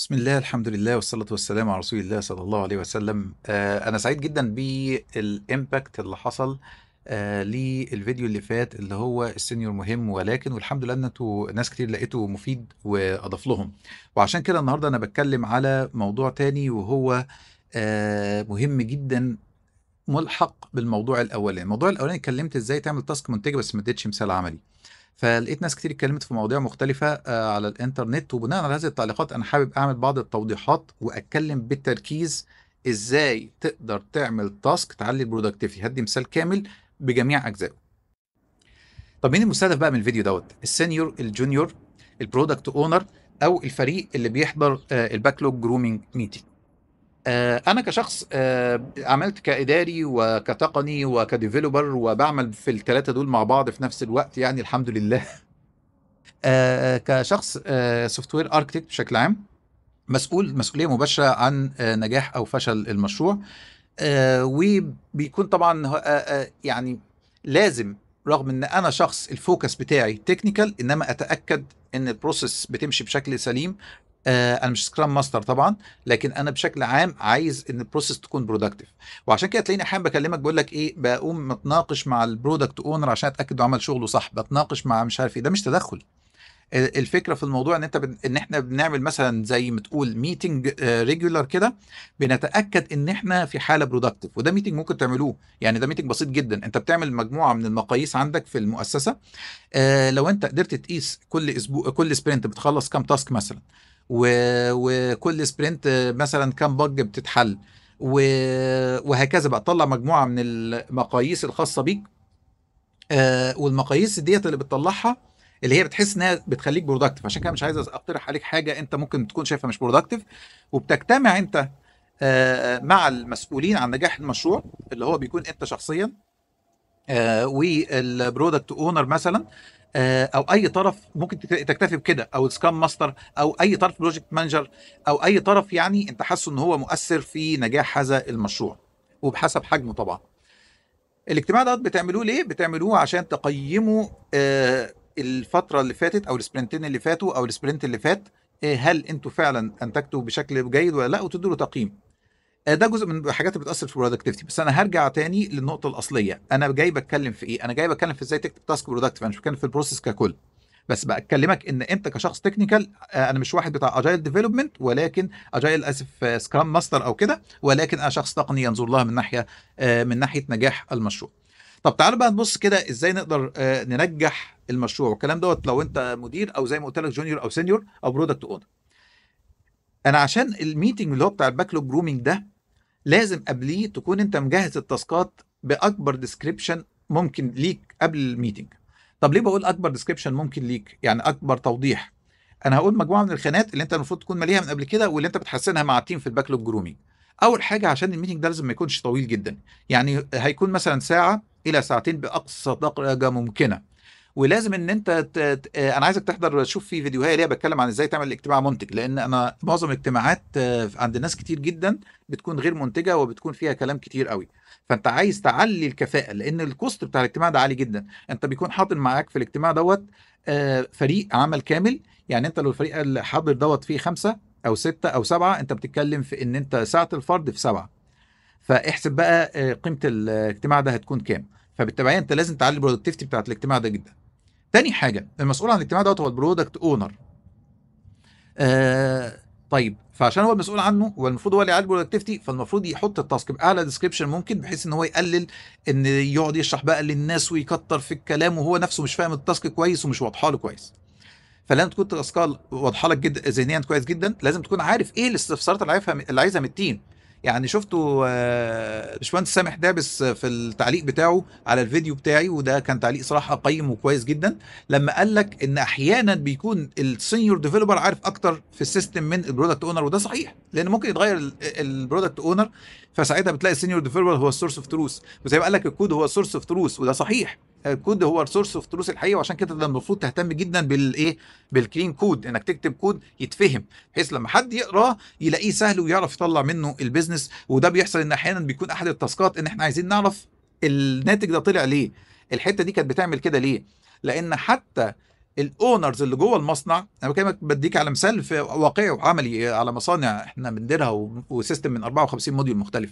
بسم الله الحمد لله والصلاة والسلام على رسول الله صلى الله عليه وسلم آه، أنا سعيد جدا بالإمباكت اللي حصل آه، للفيديو اللي فات اللي هو السينيور مهم ولكن والحمد لله ان انتوا ناس كتير لقيته مفيد واضاف لهم وعشان كده النهارده انا بتكلم على موضوع تاني وهو آه، مهم جدا ملحق بالموضوع الاولاني الموضوع الاولاني اتكلمت ازاي تعمل تاسك منتجه بس ما اديتش مثال عملي فلقيت ناس كتير اتكلمت في مواضيع مختلفة آه، على الانترنت وبناء على هذه التعليقات أنا حابب أعمل بعض التوضيحات وأتكلم بالتركيز إزاي تقدر تعمل تاسك تعلي البرودكتيفيتي هدي مثال كامل بجميع أجزائه طب مين المستهدف بقى من الفيديو دوت السينيور الجونيور البرودكت اونر او الفريق اللي بيحضر آه، الباكلوج جرومينج ميتنج آه، انا كشخص آه، عملت كاداري وكتقني وكديفلوبر وبعمل في الثلاثه دول مع بعض في نفس الوقت يعني الحمد لله آه، كشخص سوفت وير اركتكت بشكل عام مسؤول مسؤوليه مباشره عن نجاح او فشل المشروع وبيكون طبعا يعني لازم رغم ان انا شخص الفوكس بتاعي تكنيكال انما اتاكد ان البروسيس بتمشي بشكل سليم آه انا مش سكرام ماستر طبعا لكن انا بشكل عام عايز ان البروسيس تكون برودكتيف وعشان كده تلاقيني احيانا بكلمك بقول لك ايه بقوم متناقش مع البرودكت اونر عشان اتاكد عمل شغله صح بتناقش مع مش عارف ايه ده مش تدخل الفكره في الموضوع ان انت ان احنا بنعمل مثلا زي ما تقول ميتنج ريجولار آه، كده بنتاكد ان احنا في حاله برودكتيف وده ميتنج ممكن تعملوه يعني ده ميتنج بسيط جدا انت بتعمل مجموعه من المقاييس عندك في المؤسسه آه لو انت قدرت تقيس كل اسبوع كل سبرنت بتخلص كام تاسك مثلا وكل سبرنت مثلا كم بج بتتحل وهكذا بقى تطلع مجموعه من المقاييس الخاصه بيك آه، والمقاييس ديت اللي بتطلعها اللي هي بتحس انها بتخليك برودكتيف عشان كده مش عايز اقترح عليك حاجه انت ممكن تكون شايفها مش برودكتيف وبتجتمع انت آه، مع المسؤولين عن نجاح المشروع اللي هو بيكون انت شخصيا آه، والبرودكت اونر مثلا آه، او اي طرف ممكن تكتفي بكده او سكام ماستر او اي طرف بروجكت مانجر او اي طرف يعني انت حاسه ان هو مؤثر في نجاح هذا المشروع وبحسب حجمه طبعا الاجتماع ده بتعملوه ليه بتعملوه عشان تقيموا آه، الفتره اللي فاتت او السبرنتين اللي فاتوا او السبرنت اللي فات آه، هل انتوا فعلا انتجتوا بشكل جيد ولا لا وتدوا له تقييم آه، ده جزء من الحاجات اللي بتاثر في البرودكتيفيتي بس انا هرجع تاني للنقطه الاصليه انا جاي بتكلم في ايه انا جاي بتكلم في ازاي تكتب تاسك برودكتيف انا مش بتكلم في البروسيس ككل بس بكلمك ان انت كشخص تكنيكال آه، انا مش واحد بتاع اجايل ديفلوبمنت ولكن اجايل اسف سكرام ماستر او كده ولكن انا شخص تقني ينظر لها من ناحيه آه، من ناحيه نجاح المشروع طب تعالوا بقى نبص كده ازاي نقدر ننجح المشروع والكلام دوت لو انت مدير او زي ما قلت لك جونيور او سينيور او برودكت اونر انا عشان الميتنج اللي هو بتاع الباكلوج جرومينج ده لازم قبليه تكون انت مجهز التاسكات باكبر ديسكريبشن ممكن ليك قبل الميتنج طب ليه بقول اكبر ديسكريبشن ممكن ليك يعني اكبر توضيح انا هقول مجموعه من الخانات اللي انت المفروض تكون ماليها من قبل كده واللي انت بتحسنها مع التيم في الباك لوج جرومينج اول حاجه عشان الميتنج ده لازم ما يكونش طويل جدا يعني هيكون مثلا ساعه الى ساعتين باقصى درجه ممكنه ولازم ان انت ت... آه، انا عايزك تحضر تشوف في فيديوهات ليا بتكلم عن ازاي تعمل الاجتماع منتج لان انا معظم الاجتماعات آه، عند ناس كتير جدا بتكون غير منتجه وبتكون فيها كلام كتير قوي فانت عايز تعلي الكفاءه لان الكوست بتاع الاجتماع ده عالي جدا انت بيكون حاطط معاك في الاجتماع دوت آه، فريق عمل كامل يعني انت لو الفريق اللي حاضر دوت فيه خمسه او سته او سبعه انت بتتكلم في ان انت ساعه الفرد في سبعه فاحسب بقى قيمه الاجتماع ده هتكون كام فبالتبعيه انت لازم تعلي البرودكتيفيتي بتاعت الاجتماع ده جدا تاني حاجه المسؤول عن الاجتماع دوت هو البرودكت اونر آه طيب فعشان هو المسؤول عنه والمفروض هو اللي يعالج البرودكتيفيتي فالمفروض يحط التاسك باعلى ديسكريبشن ممكن بحيث ان هو يقلل ان يقعد يشرح بقى للناس ويكتر في الكلام وهو نفسه مش فاهم التاسك كويس ومش واضحه له كويس فلازم تكون تاسكال واضحه لك جدا ذهنيا كويس جدا لازم تكون عارف ايه الاستفسارات اللي عايزها اللي عايزها من التيم يعني شفتوا آه، باشمهندس سامح دابس في التعليق بتاعه على الفيديو بتاعي وده كان تعليق صراحه قيم وكويس جدا لما قال لك ان احيانا بيكون السينيور ديفلوبر عارف اكتر في السيستم من البرودكت اونر وده صحيح لان ممكن يتغير البرودكت اونر فساعتها بتلاقي السينيور ديفلوبر هو السورس اوف تروث وزي ما قال لك الكود هو السورس اوف تروث وده صحيح الكود هو السورس اوف تروث الحقيقه وعشان كده ده المفروض تهتم جدا بالايه بالكلين كود انك تكتب كود يتفهم بحيث لما حد يقراه يلاقيه سهل ويعرف يطلع منه البيزنس وده بيحصل ان احيانا بيكون احد التاسكات ان احنا عايزين نعرف الناتج ده طلع ليه الحته دي كانت بتعمل كده ليه لان حتى الاونرز اللي جوه المصنع انا بكلمك بديك على مثال في واقعي وعملي على مصانع احنا بنديرها وسيستم من 54 موديول مختلف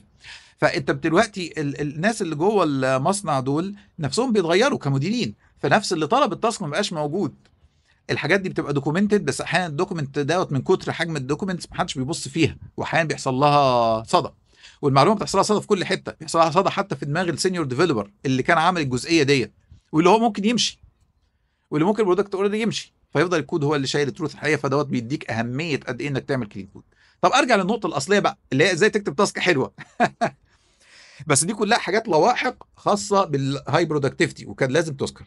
فانت دلوقتي ال الناس اللي جوه المصنع دول نفسهم بيتغيروا كمديرين فنفس اللي طلب التاسك ما بقاش موجود الحاجات دي بتبقى دوكيومنتد بس احيانا الدوكيومنت دوت من كتر حجم الدوكيومنتس محدش بيبص فيها واحيانا بيحصل لها صدى والمعلومه بتحصل لها صدى في كل حته بيحصل لها صدى حتى في دماغ السينيور ديفيلوبر اللي كان عامل الجزئيه ديت واللي هو ممكن يمشي واللي ممكن البرودكت اوريدي يمشي فيفضل الكود هو اللي شايل التروث الحقيقيه فدوت بيديك اهميه قد ايه انك تعمل كلين كود طب ارجع للنقطه الاصليه بقى اللي هي ازاي تكتب تاسك حلوه بس دي كلها حاجات لواحق خاصه بالهاي برودكتيفيتي وكان لازم تذكر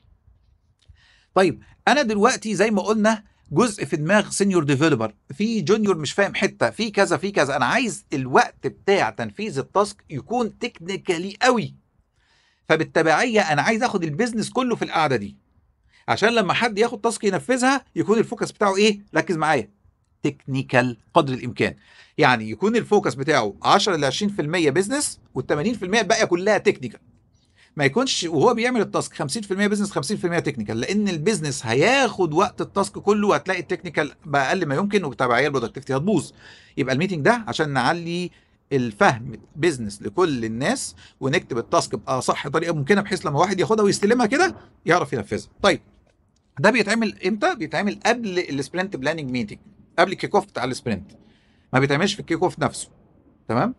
طيب انا دلوقتي زي ما قلنا جزء في دماغ سينيور ديفلوبر في جونيور مش فاهم حته في كذا في كذا انا عايز الوقت بتاع تنفيذ التاسك يكون تكنيكالي قوي فبالتبعيه انا عايز اخد البيزنس كله في القعده دي عشان لما حد ياخد تاسك ينفذها يكون الفوكس بتاعه ايه ركز معايا تكنيكال قدر الامكان يعني يكون الفوكس بتاعه 10 ل 20% بزنس وال80% الباقيه كلها تكنيكال ما يكونش وهو بيعمل التاسك 50% بزنس 50% تكنيكال لان البزنس هياخد وقت التاسك كله وهتلاقي التكنيكال باقل ما يمكن وتبعيه البرودكتيفيتي هتبوظ يبقى الميتنج ده عشان نعلي الفهم بزنس لكل الناس ونكتب التاسك باصح طريقه ممكنه بحيث لما واحد ياخدها ويستلمها كده يعرف ينفذها طيب ده بيتعمل امتى؟ بيتعمل قبل السبرنت بلاننج ميتنج قبل الكيك اوف بتاع السبرنت ما بيتعملش في الكيك اوف نفسه تمام؟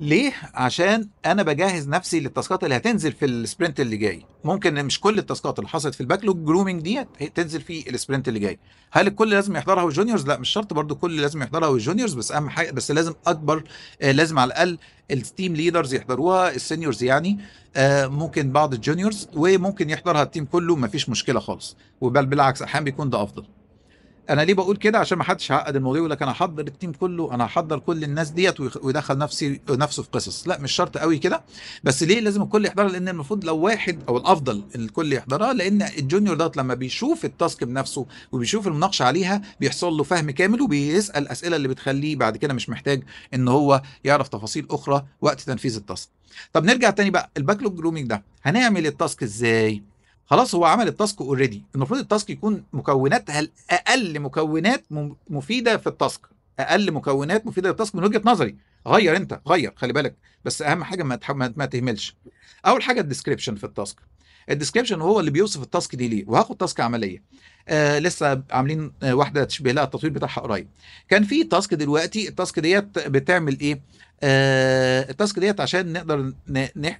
ليه؟ عشان انا بجهز نفسي للتاسكات اللي هتنزل في السبرنت اللي جاي، ممكن مش كل التاسكات اللي حصلت في الباك لوج جرومنج ديت تنزل في السبرنت اللي جاي، هل الكل لازم يحضرها والجونيورز؟ لا مش شرط برضو الكل لازم يحضرها والجونيورز بس اهم حاجه بس لازم اكبر آه، لازم على الاقل التيم ليدرز يحضروها السينيورز يعني آه، ممكن بعض الجونيورز وممكن يحضرها التيم كله مفيش مشكله خالص وبل بالعكس احيانا بيكون ده افضل. انا ليه بقول كده عشان ما حدش يعقد الموضوع يقول لك انا هحضر التيم كله انا هحضر كل الناس ديت ويدخل نفسي نفسه في قصص لا مش شرط قوي كده بس ليه لازم الكل يحضرها لان المفروض لو واحد او الافضل الكل يحضرها لان الجونيور دوت لما بيشوف التاسك بنفسه وبيشوف المناقشه عليها بيحصل له فهم كامل وبيسال الاسئله اللي بتخليه بعد كده مش محتاج ان هو يعرف تفاصيل اخرى وقت تنفيذ التاسك طب نرجع تاني بقى الباكلوج جرومينج ده هنعمل التاسك ازاي خلاص هو عمل التاسك اوريدي المفروض التاسك يكون مكوناتها اقل مكونات مفيده في التاسك اقل مكونات مفيده للتاسك من وجهه نظري غير انت غير خلي بالك بس اهم حاجه ما ما تهملش اول حاجه الديسكريبشن في التاسك الديسكريبشن هو اللي بيوصف التاسك دي ليه وهاخد تاسك عمليه آه لسه عاملين آه، واحده تشبه لها التطوير بتاعها قريب كان في تاسك دلوقتي التاسك ديت بتعمل ايه آه، التاسك ديت عشان نقدر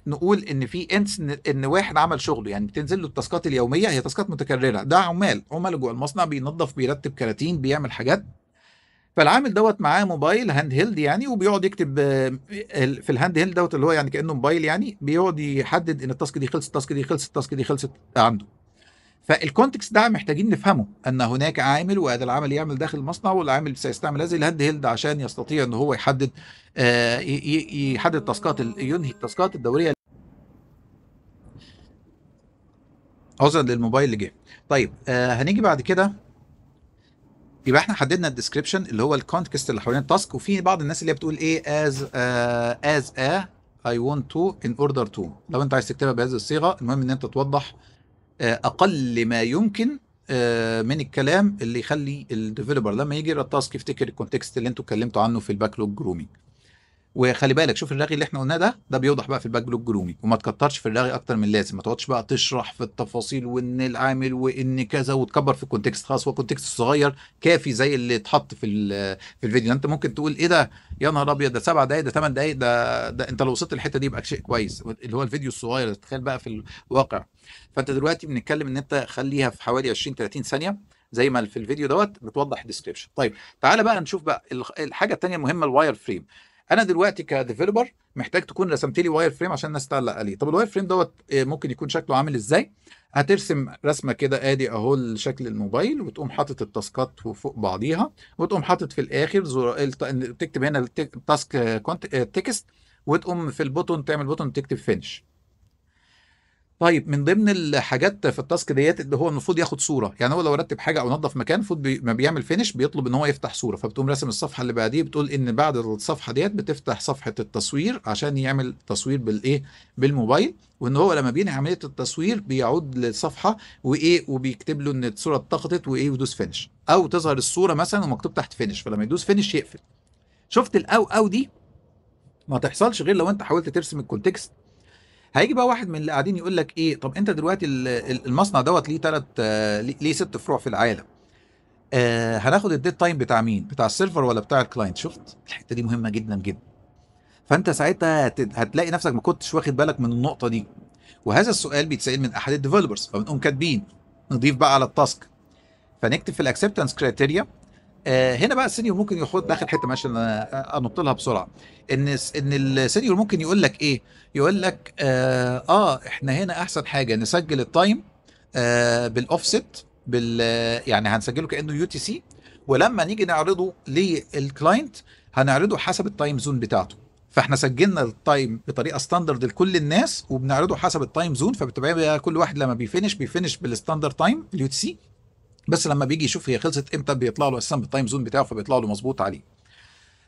نقول ان في انس ان واحد عمل شغله يعني بتنزل له التاسكات اليوميه هي تاسكات متكرره ده عمال عمال جوه المصنع بينظف بيرتب كراتين بيعمل حاجات فالعامل دوت معاه موبايل هاند هيلد يعني وبيقعد يكتب آه، في الهاند هيلد دوت اللي هو يعني كانه موبايل يعني بيقعد يحدد ان التاسك دي خلصت التاسك دي خلصت التاسك دي خلصت عنده فالكونتكست ده محتاجين نفهمه ان هناك عامل وهذا العمل يعمل داخل المصنع والعامل سيستعمل هذه الهاند هيلد عشان يستطيع ان هو يحدد آه، يحدد تاسكات ينهي التاسكات الدوريه عذرا للموبايل اللي جه طيب آه، هنيجي بعد كده يبقى احنا حددنا الديسكريبشن اللي هو الكونتكست اللي حوالين التاسك وفي بعض الناس اللي هي بتقول ايه از از ا اي ونت تو ان اوردر تو لو انت عايز تكتبها بهذه الصيغه المهم ان انت توضح آه، اقل ما يمكن آه، من الكلام اللي يخلي الديفلوبر لما يجي يقرا التاسك يفتكر الكونتكست اللي انتوا اتكلمتوا عنه في الباك لوج جرومينج وخلي بالك شوف الرغي اللي احنا قلناه ده ده بيوضح بقى في الباك بلوك جرومي وما تكترش في الرغي اكتر من لازم ما تقعدش بقى تشرح في التفاصيل وان العامل وان كذا وتكبر في الكونتكست خلاص هو كونتكست صغير كافي زي اللي اتحط في في الفيديو انت ممكن تقول ايه ده يا نهار ابيض ده سبع دقائق ده ثمان دقائق ده, ده انت لو وصلت الحته دي يبقى شيء كويس اللي هو الفيديو الصغير تخيل بقى في الواقع فانت دلوقتي بنتكلم ان انت خليها في حوالي 20 30 ثانيه زي ما في الفيديو دوت بتوضح الديسكربشن طيب تعالى بقى نشوف بقى الحاجه الثانيه المهمه الواير فريم انا دلوقتي كديفلوبر محتاج تكون رسمت لي واير فريم عشان الناس تعلق عليه طب الواير فريم دوت آه، ممكن يكون شكله عامل ازاي هترسم رسمه كده ادي اهو شكل الموبايل وتقوم حاطط التاسكات فوق بعضيها وتقوم حاطط في الاخر زر... تكتب هنا التاسك تكست آه، وتقوم في البوتون تعمل بوتون تكتب فينش طيب من ضمن الحاجات في التاسك ديت اللي هو المفروض ياخد صوره يعني هو لو رتب حاجه او نظف مكان المفروض بي ما بيعمل فينش بيطلب ان هو يفتح صوره فبتقوم راسم الصفحه اللي بعديه بتقول ان بعد الصفحه ديت بتفتح صفحه التصوير عشان يعمل تصوير بالايه بالموبايل وان هو لما بينهي عمليه التصوير بيعود للصفحه وايه وبيكتب له ان الصوره اتخطت وايه ويدوس فينش او تظهر الصوره مثلا ومكتوب تحت فينش فلما يدوس فينش يقفل شفت الاو او دي ما تحصلش غير لو انت حاولت ترسم الكونتكست هيجي بقى واحد من اللي قاعدين يقول لك ايه طب انت دلوقتي المصنع دوت ليه ثلاث آه، ليه ست فروع في العالم آه هناخد الديد تايم بتاع مين بتاع السيرفر ولا بتاع الكلاينت شفت الحته دي مهمه جدا جدا فانت ساعتها هتلاقي نفسك ما كنتش واخد بالك من النقطه دي وهذا السؤال بيتسال من احد الديفلوبرز فبنقوم كاتبين نضيف بقى على التاسك فنكتب في الاكسبتنس كريتيريا آه، هنا بقى السينيور ممكن ياخد اخر حته ماشي انا انط لها بسرعه ان ان السينيور ممكن يقول لك ايه يقول لك آه, اه احنا هنا احسن حاجه نسجل التايم آه بالاوفست بال يعني هنسجله كانه يو تي سي ولما نيجي نعرضه للكلاينت هنعرضه حسب التايم زون بتاعته فاحنا سجلنا التايم بطريقه ستاندرد لكل الناس وبنعرضه حسب التايم زون فبتبقى كل واحد لما بيفنش بيفنش بالستاندرد تايم اليو تي سي بس لما بيجي يشوف هي خلصت امتى بيطلع له اساسا بالتايم زون بتاعه فبيطلع له مظبوط عليه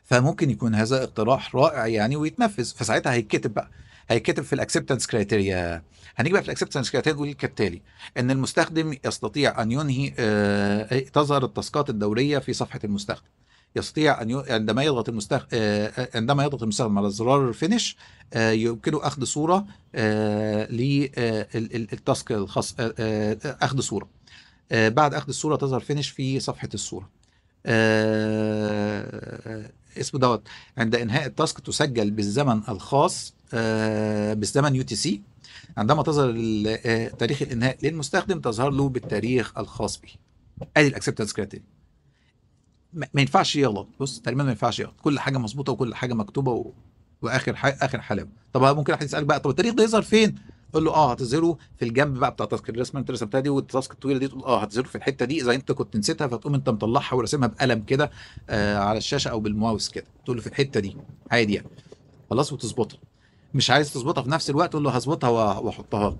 فممكن يكون هذا اقتراح رائع يعني ويتنفذ فساعتها هيتكتب بقى هيتكتب في الاكسبتنس كريتيريا هنيجي بقى في الاكسبتنس كريتيريا نقول كالتالي ان المستخدم يستطيع ان ينهي آه تظهر التاسكات الدوريه في صفحه المستخدم يستطيع ان ي... عندما يضغط المستخ... آه... آه، عندما يضغط المستخدم على زرار الفينش آه... يمكنه اخذ صوره آه... للتاسك آه، الخاص آه، اخذ صوره آه، بعد اخذ الصوره تظهر فينش في صفحه الصوره آه، اسمه دوت عند انهاء التاسك تسجل بالزمن الخاص آه، بالزمن يو تي سي عندما تظهر تاريخ الانهاء للمستخدم تظهر له بالتاريخ الخاص به ادي الاكسبتنس كريتيريا ما ينفعش يغلط بص تقريبا ما ينفعش يغلط كل حاجه مظبوطه وكل حاجه مكتوبه و... واخر ح... اخر حلاوه طب ممكن احد يسالك بقى طب التاريخ ده يظهر فين تقول له اه هتظهره في الجنب بقى بتاع تاسك الرسمه انت رسمتها دي والتاسك الطويله دي تقول اه هتظهره في الحته دي اذا انت كنت نسيتها فتقوم انت مطلعها وراسمها بقلم كده آه على الشاشه او بالماوس كده تقول له في الحته دي عادي يعني خلاص وتظبطها مش عايز تظبطها في نفس الوقت تقول له هظبطها واحطها لك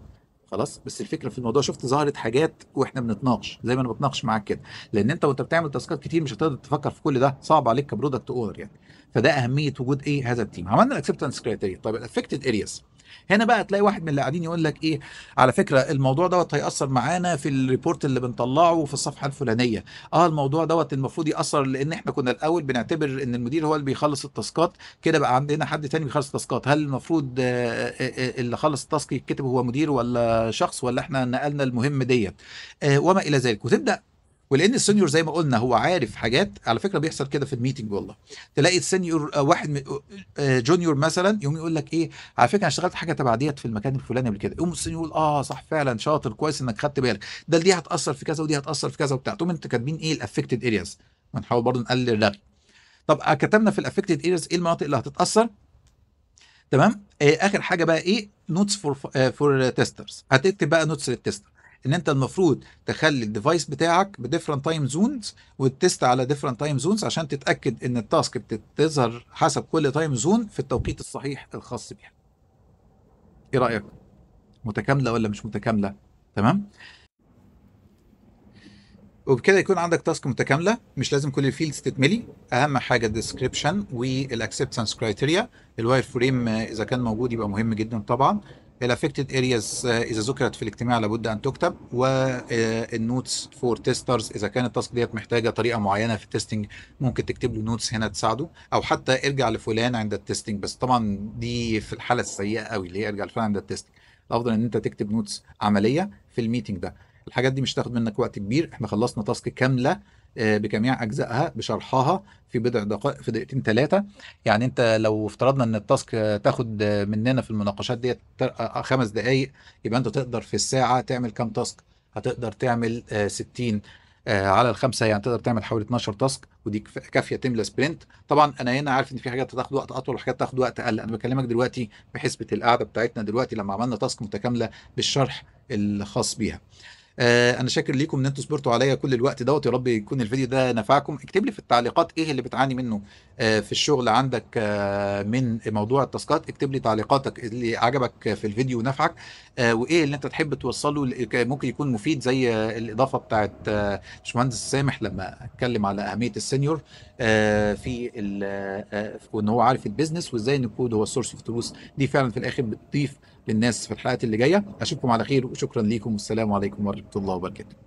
خلاص بس الفكره في الموضوع شفت ظهرت حاجات واحنا بنتناقش زي ما انا بتناقش معاك كده لان انت وانت بتعمل تاسكات كتير مش هتقدر تفكر في كل ده صعب عليك كبرودكت اونر يعني فده اهميه وجود ايه هذا التيم عملنا الاكسبتنس كريتيريا طيب الافكتد ارياز هنا بقى تلاقي واحد من اللي قاعدين يقول لك ايه على فكره الموضوع دوت هياثر معانا في الريبورت اللي بنطلعه في الصفحه الفلانيه اه الموضوع دوت المفروض ياثر لان احنا كنا الاول بنعتبر ان المدير هو اللي بيخلص التاسكات كده بقى عندنا حد تاني بيخلص التاسكات هل المفروض آه، آه، آه، اللي خلص التاسك يتكتب هو مدير ولا شخص ولا احنا نقلنا المهم ديت وما الى ذلك وتبدا ولان السنيور زي ما قلنا هو عارف حاجات على فكره بيحصل كده في الميتنج والله تلاقي السنيور آه، واحد آه، آه، جونيور مثلا يقوم يقول لك ايه على فكره انا اشتغلت حاجه تبع ديت في المكان الفلاني قبل كده يقوم السنيور يقول اه صح فعلا شاطر كويس انك خدت بالك ده دي هتاثر في كذا ودي هتاثر في كذا وبتاع تقوم انت كاتبين ايه الافكتد ارياز ونحاول برضه نقلل الرغي طب كتبنا في الافكتد ارياز ايه المناطق اللي هتتاثر تمام اخر حاجه بقى ايه نوتس فور فور تيسترز هتكتب بقى نوتس للتيستر ان انت المفروض تخلي الديفايس بتاعك بديفرنت تايم زونز وتست على ديفرنت تايم زونز عشان تتاكد ان التاسك بتظهر حسب كل تايم زون في التوقيت الصحيح الخاص بيها ايه رايك متكامله ولا مش متكامله تمام وبكده يكون عندك تاسك متكامله مش لازم كل الفيلدز تتملي اهم حاجه الديسكربشن والاكسبتنس كرايتيريا الواير فريم اذا كان موجود يبقى مهم جدا طبعا الافكتد ارياز uh, اذا ذكرت في الاجتماع لابد ان تكتب والنوتس فور تيسترز اذا كانت التاسك ديت محتاجه طريقه معينه في التستنج ممكن تكتب له نوتس هنا تساعده او حتى ارجع لفلان عند التستنج بس طبعا دي في الحاله السيئه قوي اللي هي ارجع لفلان عند التستنج الافضل ان انت تكتب نوتس عمليه في الميتنج ده الحاجات دي مش تاخد منك وقت كبير احنا خلصنا تاسك كامله آه، بجميع اجزائها بشرحها في بضع دقائق في دقيقتين ثلاثه يعني انت لو افترضنا ان التاسك تاخد مننا في المناقشات ديت آه، آه، خمس دقائق يبقى انت تقدر في الساعه تعمل كام تاسك هتقدر تعمل 60 على الخمسه يعني تقدر تعمل حوالي 12 تاسك ودي كافيه تملى سبرنت طبعا انا هنا عارف ان في حاجات هتاخد وقت اطول وحاجات تاخد وقت اقل انا بكلمك دلوقتي بحسبه القعده بتاعتنا دلوقتي لما عملنا تاسك متكامله بالشرح الخاص بيها آه، انا شاكر ليكم ان انتم صبرتوا عليا كل الوقت دوت يا رب يكون الفيديو ده نفعكم اكتب لي في التعليقات ايه اللي بتعاني منه آه، في الشغل عندك آه، من موضوع التاسكات اكتب لي تعليقاتك اللي عجبك في الفيديو ونفعك وايه اللي انت تحب توصله ممكن يكون مفيد زي الاضافه بتاعت باشمهندس سامح لما اتكلم على اهميه السينيور في وان هو عارف البيزنس وازاي ان الكود هو السورس اوف فلوس دي فعلا في الاخر بتضيف للناس في الحلقات اللي جايه اشوفكم على خير وشكرا ليكم والسلام عليكم ورحمه الله وبركاته